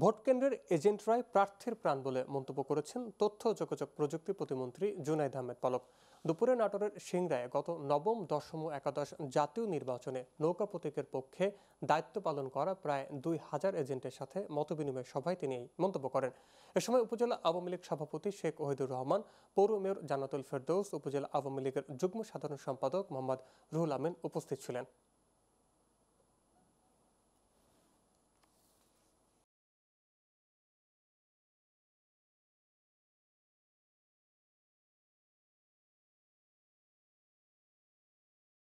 ভোটকেন্দ্রের এজেন্টরাই প্রার্থীর প্রাণ বলে মন্তব্য করেছেন তথ্য যোগাযোগ প্রযুক্তি প্রতিমন্ত্রী জুনাইদ আহমেদ পালক দুপুরে নাটোরের সিংরায় গত নবম দশম একাদশ জাতীয় নির্বাচনে নৌকা প্রতীকের পক্ষে দায়িত্ব পালন করা প্রায় দুই হাজার এজেন্টের সাথে মতবিনিময় সভায় তিনি এই মন্তব্য করেন এ সময় উপজেলা আওয়ামী লীগ সভাপতি শেখ ওহিদুর রহমান পৌর মেয়র জানাতুল ফেরদৌস উপজেলা আওয়ামী লীগের যুগ্ম সাধারণ সম্পাদক মোহাম্মদ রুহুল আমিন উপস্থিত ছিলেন